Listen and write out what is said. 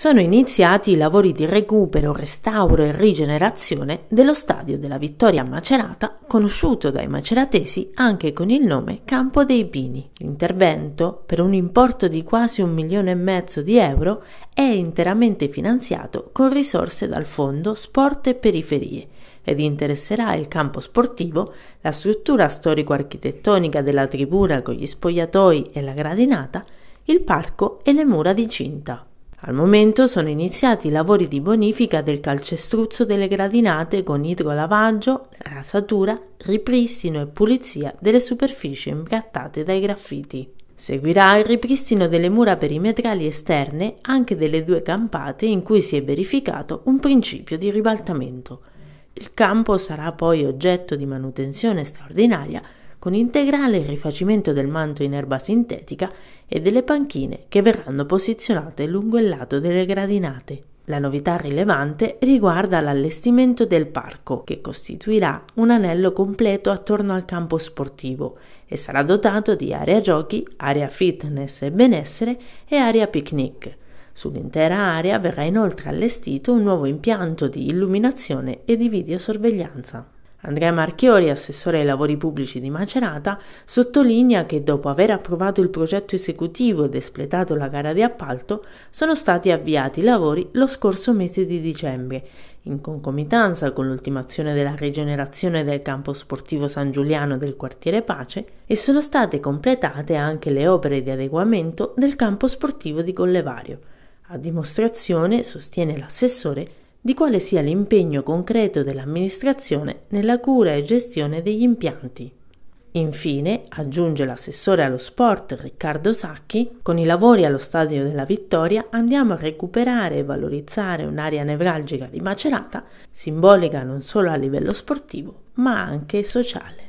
sono iniziati i lavori di recupero, restauro e rigenerazione dello stadio della Vittoria Macerata, conosciuto dai maceratesi anche con il nome Campo dei Pini. L'intervento, per un importo di quasi un milione e mezzo di euro, è interamente finanziato con risorse dal fondo Sport e Periferie ed interesserà il campo sportivo, la struttura storico-architettonica della tribuna con gli spogliatoi e la gradinata, il parco e le mura di cinta. Al momento sono iniziati i lavori di bonifica del calcestruzzo delle gradinate con idrolavaggio, rasatura, ripristino e pulizia delle superfici imbrattate dai graffiti. Seguirà il ripristino delle mura perimetrali esterne anche delle due campate in cui si è verificato un principio di ribaltamento. Il campo sarà poi oggetto di manutenzione straordinaria con integrale rifacimento del manto in erba sintetica e delle panchine che verranno posizionate lungo il lato delle gradinate. La novità rilevante riguarda l'allestimento del parco, che costituirà un anello completo attorno al campo sportivo e sarà dotato di area giochi, area fitness e benessere e area picnic. Sull'intera area verrà inoltre allestito un nuovo impianto di illuminazione e di videosorveglianza. Andrea Marchiori, assessore ai lavori pubblici di Macerata, sottolinea che dopo aver approvato il progetto esecutivo ed espletato la gara di appalto, sono stati avviati i lavori lo scorso mese di dicembre, in concomitanza con l'ultimazione della rigenerazione del campo sportivo San Giuliano del quartiere Pace, e sono state completate anche le opere di adeguamento del campo sportivo di Collevario. A dimostrazione, sostiene l'assessore, di quale sia l'impegno concreto dell'amministrazione nella cura e gestione degli impianti. Infine, aggiunge l'assessore allo sport Riccardo Sacchi, con i lavori allo Stadio della Vittoria andiamo a recuperare e valorizzare un'area nevralgica di Macerata, simbolica non solo a livello sportivo, ma anche sociale.